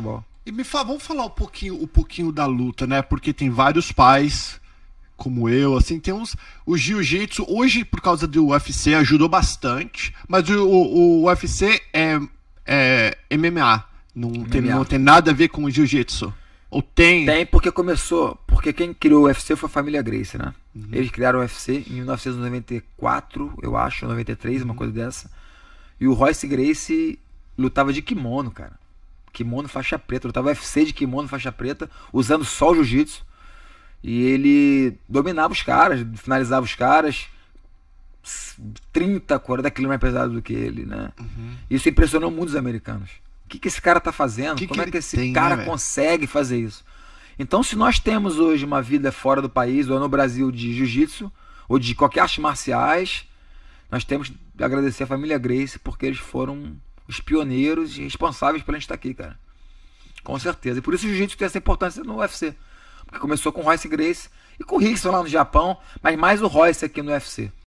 futebol. E me fala, vamos falar um pouquinho, um pouquinho da luta, né? Porque tem vários pais como eu, assim, tem uns. O jiu-jitsu, hoje, por causa do UFC, ajudou bastante, mas o, o, UFC é, é MMA. Não, MMA. Tem, não tem nada a ver com o jiu-jitsu. Ou tem? Tem, porque começou. Porque quem criou o UFC foi a família Grace, né? Uhum. Eles criaram o UFC em 1994, eu acho, 93, uma uhum. coisa dessa. E o Royce Grace lutava de kimono, cara kimono faixa preta. Lutava UFC de kimono faixa preta, usando só o jiu-jitsu. E ele dominava os caras, finalizava os caras. 30, 40 quilos mais pesado do que ele, né? Uhum. Isso impressionou muitos americanos. O que, que esse cara tá fazendo? Que Como que é que esse tem, né, cara né, consegue fazer isso? Então, se nós temos hoje uma vida fora do país ou no Brasil de jiu-jitsu ou de qualquer arte marciais, nós temos que agradecer a família Grace porque eles foram os pioneiros e responsáveis pela gente estar tá aqui, cara. Com certeza. E por isso o jiu-jitsu tem essa importância no UFC. Porque começou com o Royce Grace e com o Rickson lá no Japão, mas mais o Royce aqui no UFC.